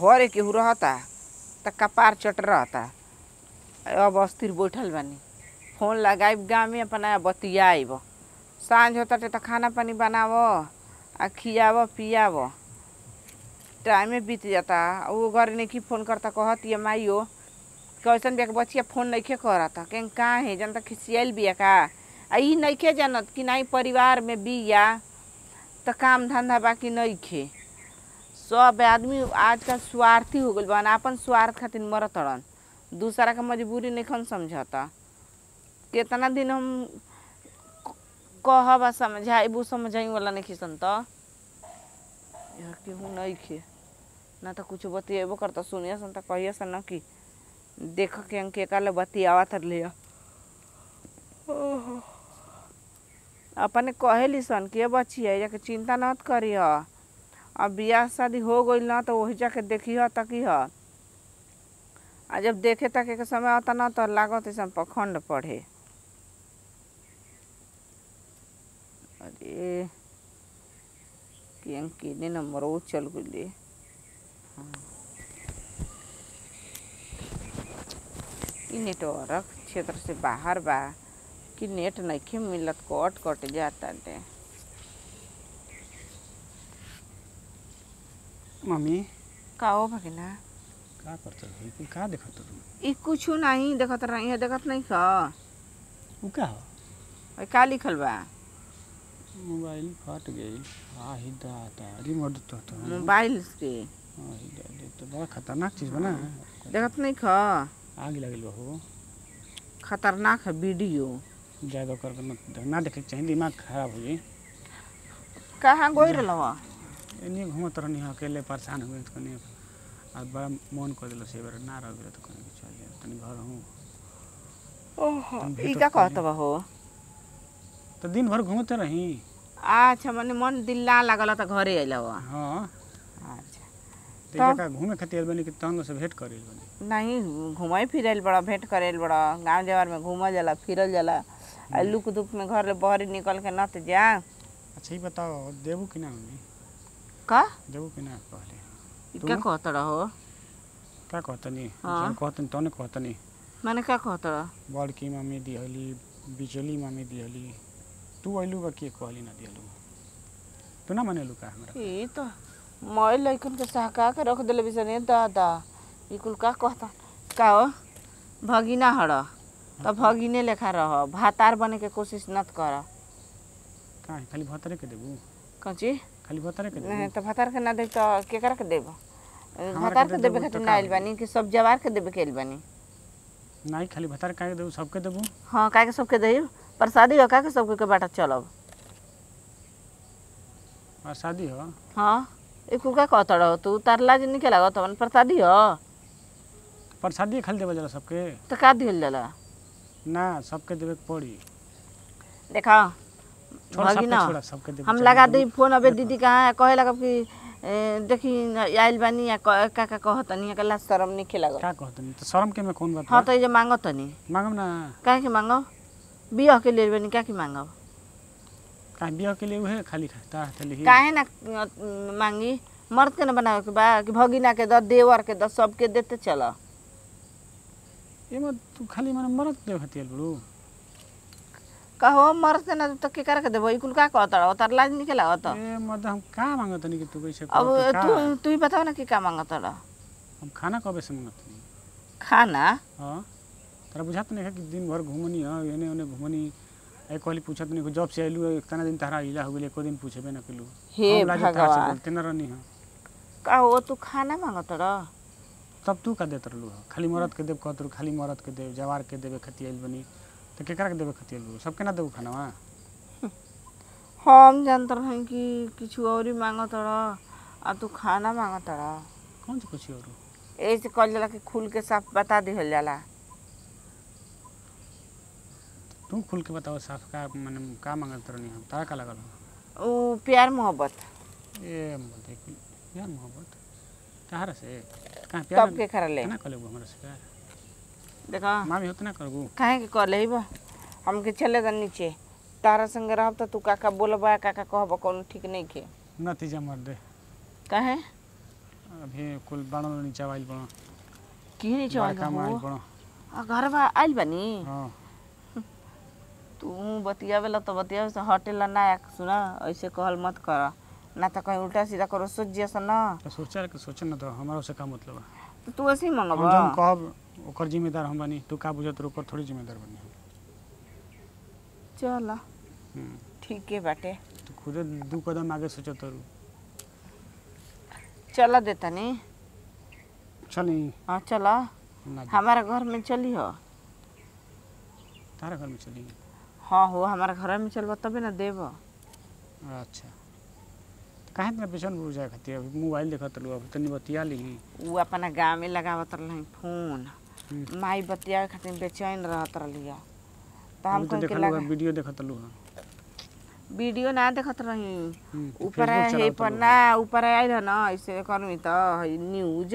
घर केहू रहता तो कपार चट रहता अब अस्थिर बैठल बनी फोन लगा गाँव में अपना बतियाब साँझ होता तो खाना पानी बनाब आ खियाब पियाब टाइमे बीत जाता वो घर ने कि फ़ोन करता कहती है माइयो कैसन बिया बचिया फ़ोन नहीं कर कहीं कहाँ है जनता खिसियाल बिया का यही नहीं जानत कि नहीं परिवार में बिया तो काम धंधा बाकी नहीं खे सब आदमी आजकल स्वार्थी हो गल बन अपन स्वार्थ खातिर रहन दूसरा के मजबूरी नहीं समझता कितना दिन हम कहब समझाइबू समझ वाला नहीं खिसन तो नहीं खे ना तो कुछ बतियाबो करता सुनिए सन कहिए सन न कि देख के हम कल बतियावत तर अपने कहली सन के बचिए चिंता न करिए अब ब्याह शादी हो गई ना तो वही जाके देखी हा, तकी ह आ जब देखे तक के समय आता ना तो लागत ऐसा पखंड पढ़े अरे किने नंबर वो चल गई हाँ नेटवर्क क्षेत्र से बाहर बा कि नेट नहीं मिलत कट कट जाता है मम्मी का हो भगेला का करत रही का देखत तू ई कुछ नहीं देखत रही है देखत नहीं का उ का हो ए का लिखल बा मोबाइल फट गई आ ही दाता रिमोट तो तो मोबाइल से तो बड़ा खतरनाक चीज बना देखत नहीं का आग लगल हो खतरनाक है वीडियो ज्यादा कर के ना देखे चाहे दिमाग खराब हो जाए कहाँ गोई रहा एने घूमत तो रहनी हाँ अकेले परेशान हो गए तो कहीं आज बड़ा मन कर दिल से बार ना रह गए तो कहीं चलिए तनी घर हूँ तो हो तो दिन भर घूमते रही अच्छा मन मन दिल ना लागल त तो घरे आइला हो हां अच्छा तो का घूमे खातिर बनी कि तंग से भेंट करेल बनी नहीं घुमाई फिरल बड़ा भेंट करेल बड़ा गांव जवार में घूमल जाला फिरल जाला आ हम्म। लुक दुक में घर ले बहरी निकल के न त जा अच्छा ही बताओ देबू कि ना हमें का जाऊ के ना कहले कहत रहो का कहतनी हां कहतनी हाँ। तने कहतनी मैंने क्या कहत रहो बड़की मामी दिहली बिजली मामी दिहली तू आइलू बा के कहली ना दिहलू तू ना मनेलू का हमरा ए तो मैं लइकन के सहका के रख देले बिसने दादा ई का कहत का भगिना हड़ तो हाँ। भगिने लेखा रह भातार बने के कोशिश न कर खाली भतरे के देबू कची खाली भतार के नहीं तो भतार के ना दे तो केकरा के देबो भतार के तो देबे खातिर तो ना आइल बानी कि सब जवार के देबे के आइल बानी नहीं खाली भतार काहे के देबो सबके देबो हां काहे के सबके देबो प्रसादी हो काहे के सबके के बाटा चलब प्रसादी हो हां ए कुका कतड़ हो तू तार लाज नहीं निके लागत अपन प्रसादी हो प्रसादी खाली देबल जाला सबके तो का दिल जाला ना सबके देबे के पड़ी देखा भगिन हम लगा दी फोन अबे दीदी कहाँ है कहे लगा कि देखी आयल बनी या का का कहतनी है कला शर्म नहीं खेला का कहतनी तो शर्म के में कौन बात हाँ तो ये मांगो तनी मांगो ना क्या की मांगो बियाह के लिए बनी क्या की मांगो क्या बियाह के लिए उहे खाली खाता तली है ना मांगी मर्द के ना बनाओ कि बाय कि भागी ना के द देवर के सब के देते चला ये मत तू खाली मन मर्द देव हथियार बोलू कहो मर से ना तो के कर के देबो ई कुल का कहत रहो तर लाज निकल आवत ए मत हम का मांगत नहीं कि तू कैसे अब तू तू ही बताओ ना कि का मांगत रहो हम खाना कबे से मांगत नहीं खाना हां तरा बुझात नहीं कि दिन भर घूमनी है एने ओने घूमनी ए कोली पूछत नहीं जॉब से आइलू एक तना दिन तहरा इला हो गेल एको दिन पूछेबे ना केलू हे भगवान तेना रहनी है का हो तू खाना मांगत रहो तब तू का देत रहलू खाली मरद के देब कहत खाली मरद के देब जवार के देबे खतियाइल बनी तो केकरा के देबे खतिया लोग सबके ना देबो खाना हम जानता रहे कि किछु औरी मांगत र आ तू खाना मांगत र कौन से कुछ और ए से कल जाला के खुल के साफ बता दे दिहल जाला तू खुल के बताओ साफ का माने का मांगत रनी हम तारा का लगल ओ प्यार मोहब्बत ए मोहब्बत प्यार मोहब्बत कहां से कहां प्यार कब के खरा ले ना कहले हमरा से प्यार देखा मामी उतना करबू काहे के कर लेबो हम के चले जा नीचे तारा संग रहब त तो तू काका बोलबा काका कहब कोनो ठीक नहीं के नतीजा मर दे काहे अभी कुल बण नीचे आइल बण की नीचे आइल बण आ घर बा आइल बनी हां तू बतियावेला तो बतियावे से हटेला ना सुना ऐसे कहल मत कर ना तो कहीं उल्टा सीधा करो सोच जैसा ना तो सोचा के सोचना तो हमारा से का मतलब है तो तू ऐसे ही मांगबा हम कहब ओकर जिम्मेदार हम बनी तू का बुझत ओकर थोड़ी जिम्मेदार बनी चला ठीक है बाटे तू खुद दो कदम आगे सोचत रू चला देता नहीं चली हां चला हमारा घर में चली हो तारा घर में चली हां हो हमारा घर में चलबा तबे ना देब अच्छा तो कहे इतना पेशन बुझा खाती अभी मोबाइल देखत रहू अब तनी बतिया ली उ अपना गांव में लगावत रहल फोन माई बतिया खातिर बेचैन रहत रही तो हम तो के लगा वीडियो देखत लू हां वीडियो ना देखत रही हम्म, तो ऊपर है पर ना ऊपर आई रह ना ऐसे करमी तो न्यूज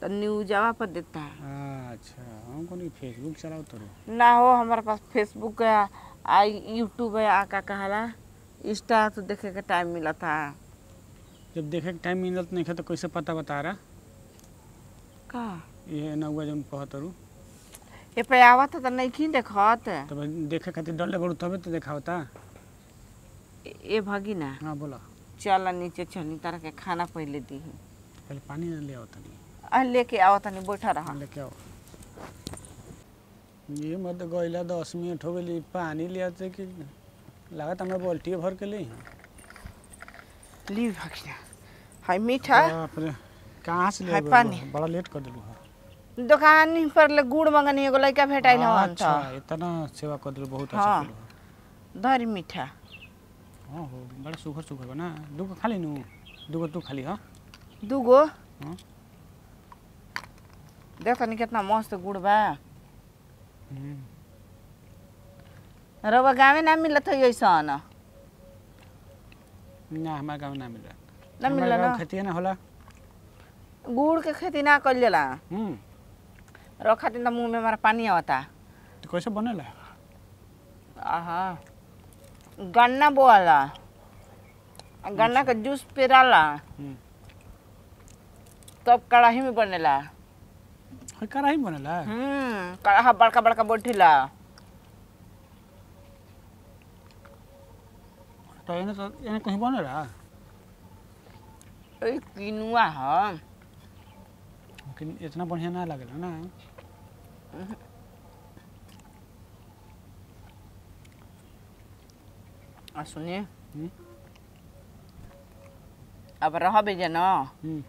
तो न्यूज आवा पर देता अच्छा हम कोनी फेसबुक चलाओ तो ना हो हमारे पास फेसबुक है आ यूट्यूब है आ का कहला इंस्टा तो देखे के टाइम मिला था जब देखे के टाइम मिलत नहीं था तो कैसे पता बता रहा का ये नौवा जौन पहतरू ए पे आवत त नइखिन देखत तब देखे खातिर डर लगल तबे तो देखावता ए भगिना हां बोला चल नीचे चलनी तारा के खाना पहले दी पहले पानी ले आओ तनी लेके आओ तनी बैठा रहा हाँ, लेके आओ ये मत गइला 10 मिनट हो गई पानी लिया आते कि लागत हमरा बाल्टी भर के ले ली भगिना हाय मीठा बाप रे कहां से ले हाय पानी बड़ा लेट कर देलू हां दुकान पर ले गुड़ मंगनी एगो लड़का भेटाइल हवन त अच्छा, इतना सेवा कदर बहुत अच्छा हाँ, धर मीठा हां हो बड़ा सुघर सुघर बना दुगो खाली नु दुगो तू खाली हां दुगो हां देखो तनी कितना मस्त गुड़ बा गांव में ना मिलत है ऐसा ना ना हमारे गाँव ना मिला ना मिला ना खेती ना होला गुड़ के खेती ना कर लेला हम्म रखा थी तो मुँह में हमारा पानी आता तो कैसे बनेला आहा गन्ना बोआला गन्ना का जूस पिराला हम्म। तब तो कड़ाही में बनेला हाँ, कड़ाही में बनेला हम्म कड़ाहा बड़का बड़का बोठीला तो इन्हें तो इन्हें कहीं बनेला किनुआ है इतना बढ़िया ना लगेला ना mm सुनिए हम्म। अब रह भी जे न हम्म।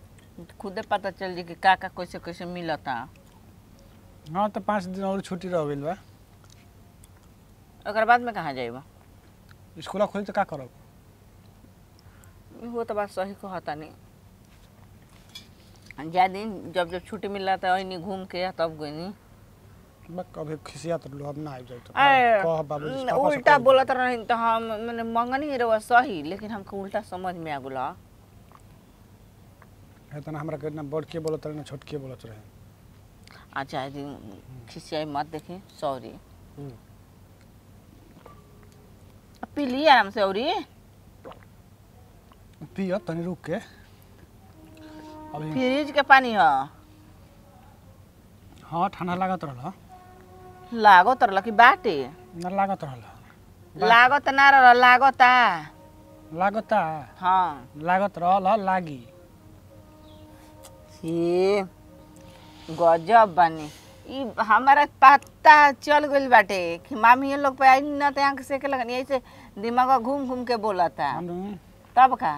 खुदे पता चल जी कि का का कैसे कैसे मिलता हाँ तो पाँच दिन और छुट्टी रह गई बा बाद में कहाँ जाए स्कूल खोल तो क्या करो वो तो बात सही कहता नहीं जा दिन जब जब छुट्टी मिलता है वही घूम के तब गई नहीं मैं कभी खिसियत रहलो अब ना आइब जाइत तो कह बाबूजी उल्टा बोलत रहन त हम माने मंगनी रवा सही लेकिन हमके उल्टा समझ में आगुला हेतना हमरा के बड़ के बोलत रहन छोटके बोलत रहन अच्छा जी खिसियाई मत देखे सॉरी हम्म। पी ली आराम से औरी पियो तो तनी रुक के फ्रिज के पानी है हाँ।, हाँ ठंडा लगा तो रहा लागत रहल कि बाटे ना लागत रहल लागत ना रहला लागता लागता हां लागत रहला लागी से गजब बने ई हमरा पत्ता चल गई बाटे कि मामी लोग पे आई न त आंख से के लगन ऐसे दिमाग घूम घूम के बोला था तब का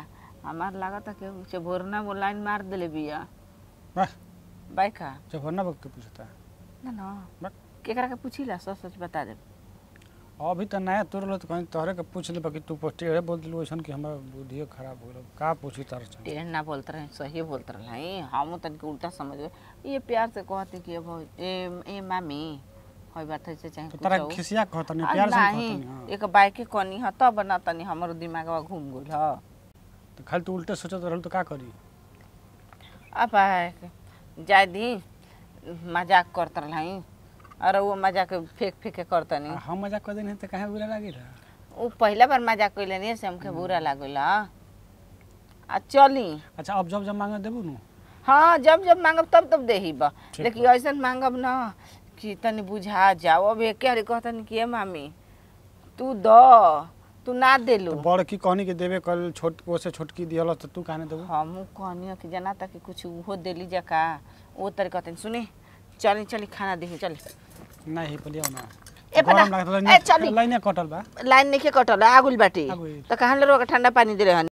हमार लागत के से भोरना वो लाइन मार देले बिया बाय का से भोरना बक के पूछता ना ना केकरा के पूछी ला सच सच बता दे अभी त तो नया तोर ल तो कहीं तोहरे के पूछ ले बाकी तू पोस्टे बोल दिलो ऐसन कि हमर बुद्धि खराब हो गेल का पूछी तार से टेन ना बोलत रहे सही बोलत रहे हम त तो के उल्टा समझ ये प्यार से कहते कि ए ए मामी होई बात है से चाहे तो तारा खिसिया कहत नहीं प्यार से कहत नहीं हाँ। एक बाइक के कोनी ह तब ना तनी हमर दिमागवा घूम गेल ह त तो खाली तू उल्टा सोचत रहल तो का करी आ अब जाय दी मजाक करत रहल हई और वो मजाक फेंक फेंक के नहीं हम मजाक कर देनी तो काहे बुरा लागेला वो पहला बार मजाक कइले नहीं से हमके बुरा लागेला आ चली अच्छा अब जब जब मांगे देबू नु हाँ जब जब मांगब तब तब देही बा लेकिन ऐसा मांगब ना कि तनी बुझा जाओ अब एक हरी कहतनी कि मामी तू द तू ना देलू तो बड़की कहनी के देवे कल छोट वो से छोटकी दिहल त तू काने देबू हम हाँ, कहनी कि जना तक कुछ उहो देली जका ओ तरीका तनी सुनी चली चली खानादेखि चली नाही पनि लाइन नै कटल बा लाइन नै के कटल आगुल बाटी त कहाँले रोग ठण्डा पानी दिले